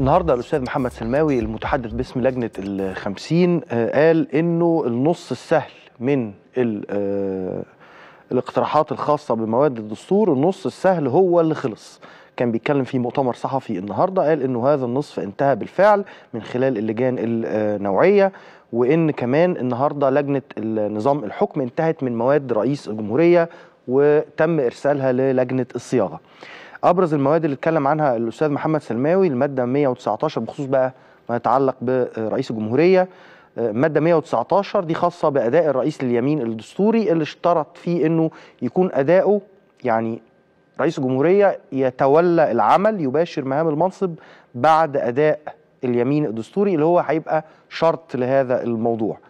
النهارده الاستاذ محمد سلماوي المتحدث باسم لجنه ال 50 آه، قال انه النص السهل من آه، الاقتراحات الخاصه بمواد الدستور النص السهل هو اللي خلص كان بيتكلم في مؤتمر صحفي النهارده قال انه هذا النصف انتهى بالفعل من خلال اللجان النوعيه وان كمان النهارده لجنه نظام الحكم انتهت من مواد رئيس الجمهوريه وتم ارسالها للجنه الصياغه ابرز المواد اللي اتكلم عنها الاستاذ محمد سلماوي الماده 119 بخصوص بقى ما يتعلق برئيس الجمهوريه آه، مادة 119 دي خاصة بأداء الرئيس لليمين الدستوري اللي اشترط فيه أنه يكون أداؤه يعني رئيس الجمهورية يتولى العمل يباشر مهام المنصب بعد أداء اليمين الدستوري اللي هو هيبقى شرط لهذا الموضوع